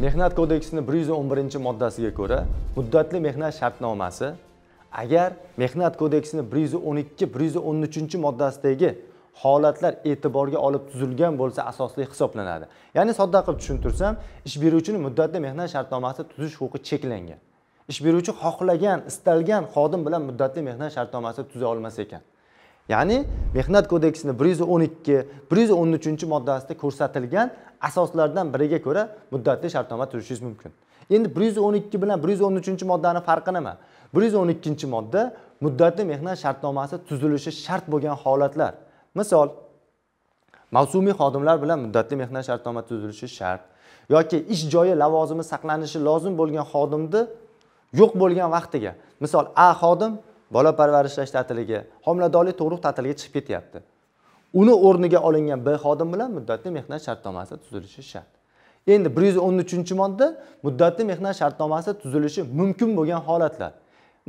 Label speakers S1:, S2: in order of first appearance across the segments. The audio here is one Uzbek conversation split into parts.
S1: mehnat kodeksining 111 moddasiga ko'ra muddatli mehnat shartnomasi agar mehnat kodeksining 112-113 moddasidagi holatlar e'tiborga olib tuzilgan bo'lsa asosli hisoblanadi ya'ni sodda qilib tushuntirsam ish beruvchini muddatli mehnat shartnomasi tuzish huquqi cheklangan ish beruvchi xohlagan istalgan xodim bilan muddatli mehnat shartnomasi tuza olmas ekan ya'ni mehnat kodeksini bir yuz o'n ikki bir yuz o'n uchinchi moddasida ko'rsatilgan asoslardan biriga ko'ra muddatli shartnoma tuzishingiz mumkin endi bir yuz o'n ikki bilan bir yuz o'n uchinchi moddani farqi nima bir yuz o'n ikkinchi modda muddatli mehnat shartnomasi tuzilishi shart bo'lgan holatlar misol mavsumiy xodimlar bilan muddatli mehnat shartnomasi tuzilishi shart yoki ish joyi lavozimi saqlanishi lozim bo'lgan xodimni yo'q bo'lgan vaqtiga misol a xodim bola parvarishlash ta'tiliga homiladorlik tug'ruq ta'tiliga chiqib ketyapti uni o'rniga olingan b xodim bilan muddatli mehnat shartnomasi tuzilishi shart endi bir yuz o'n uchinchi modda muddatli mehnat shartnomasi tuzilishi mumkin bo'lgan holatlar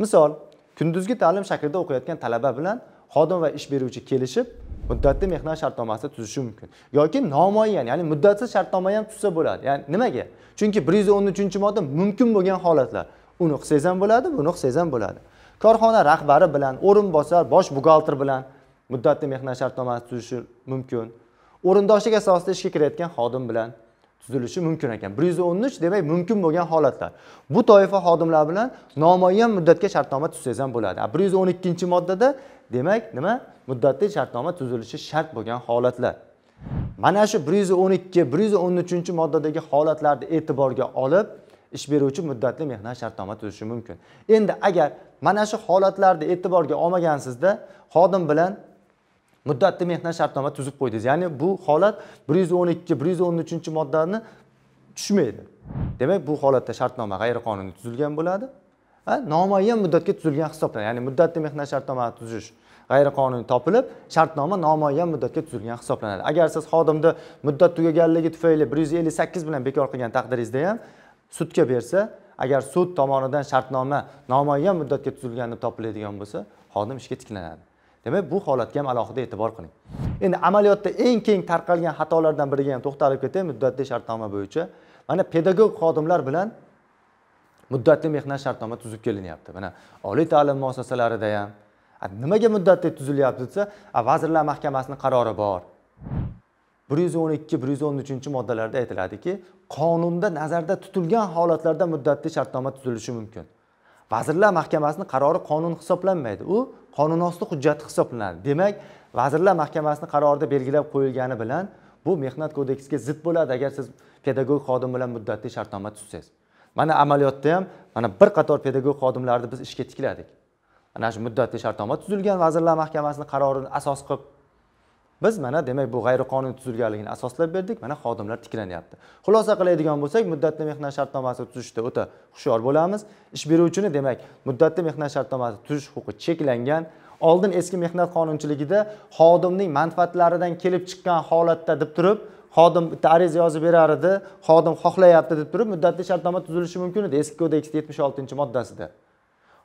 S1: misol kunduzgi ta'lim shaklida o'qiyotgan talaba bilan xodim va ish beruvchi kelishib muddatli mehnat shartnomasi tuzishi mumkin yoki nomuayyan ya'ni muddatsiz shartnoma ham tuzsa bo'ladi ya'ni nimaga chunki bir yuz o'n uchinchi modda mumkin bo'lgan holatlar uni qilsangiz ham bo'ladi buni qilsangiz ham bo'ladi korxona rahbari bilan o'rinbosar bosh buxgalter bilan muddatli mehnat shartnomasi tuzilishi mumkin o'rindoshlik asosida ishga kirayotgan xodim bilan tuzilishi mumkin ekan bir yuz o'n uch demak mumkin bo'lgan holatlar bu toifa xodimlar bilan nomuayyan muddatga shartnoma tuzsangiz ham bo'ladi bir yuz o'n ikkinchi moddada demak nima muddatli shartnoma tuzilishi shart bo'lgan holatlar mana shu bir yuz o'n ikki bir yuz o'n uchinchi moddadagi holatlarni e'tiborga olib ish beruvchi muddatli mehnat shartnoma tuzishi mumkin endi agar mana shu holatlarni e'tiborga olmagansizda xodim bilan muddatli mehnat shartnoma tuzib qo'ydingiz ya'ni bu holat bir yuz o'n ikki bir yuz o'n uchinchi moddani tushmaydi demak bu holatda shartnoma g'ayriqonuniy tuzilgan bo'ladi va nomuayyan muddatga tuzilgan hisoblanadi ya'ni muddatli mehnat shartnomani tuzish g'ayriqonuniy topilib shartnoma nomuayyan muddatga tuzilgan hisoblanadi agar siz xodimni muddat tugaganligi tufayli bir yuz ellik sakkiz bilan bekor qilgan taqdiringizda ham sudga bersa agar sud tomonidan shartnoma nomuayyan muddatga tuzilgan deb topiladigan bo'lsa xodim ishga tiklanadi demak bu holatga ham alohida e'tibor qiling endi amaliyotda eng keng tarqalgan xatolardan biriga ham to'xtalib ketay muddatli shartnoma bo'yicha mana pedagog xodimlar bilan muddatli mehnat shartnoma tuzib kelinyapti mana oliy ta'lim muassasalarida ham nimaga muddatli tuzilyapti desa vazirlar mahkamasini qarori bor bir yuz o'n ikki bir yuz o'n uchinchi moddalarda aytiladiki qonunda nazarda tutilgan holatlarda muddatli shartnoma tuzilishi mumkin vazirlar mahkamasini qarori qonun hisoblanmaydi u qonunosti hujjati hisoblanadi demak vazirlar mahkamasini qarorida belgilab qo'yilgani bilan bu mehnat kodeksiga zid bo'ladi agar siz pedagog xodim bilan muddatli shartnoma tuzsangiz mana amaliyotda ham mana bir qator pedagog xodimlarni biz ishga tikladik mana shu muddatli shartnoma tuzilgan vazirlar mahkamasini qarorini asos qilib biz mana demak bu g'ayriqonuniy tuzilganligini asoslab berdik mana xodimlar tiklanyapti xulosa qiladigan bo'lsak muddatli mehnat shartnomasi tuzishda o'ta hushyor bo'lamiz ish beruvchini demak muddatli mehnat shartnomasi tuzish huquqi cheklangan oldin eski mehnat qonunchiligida xodimning manfaatlaridan kelib chiqqan holatda deb turib xodim bitta ariza yozib berar edi xodim xohlayapti deb turib muddatli shartnoma tuzilishi mumkin edi eski kodeksni yetmish oltinchi moddasida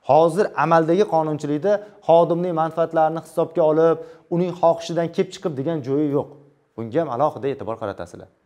S1: hozir amaldagi qonunchilikda xodimning manfaatlarini hisobga olib uning xohishidan kelib chiqib degan joyi yo'q bunga ham alohida e'tibor qaratasizlar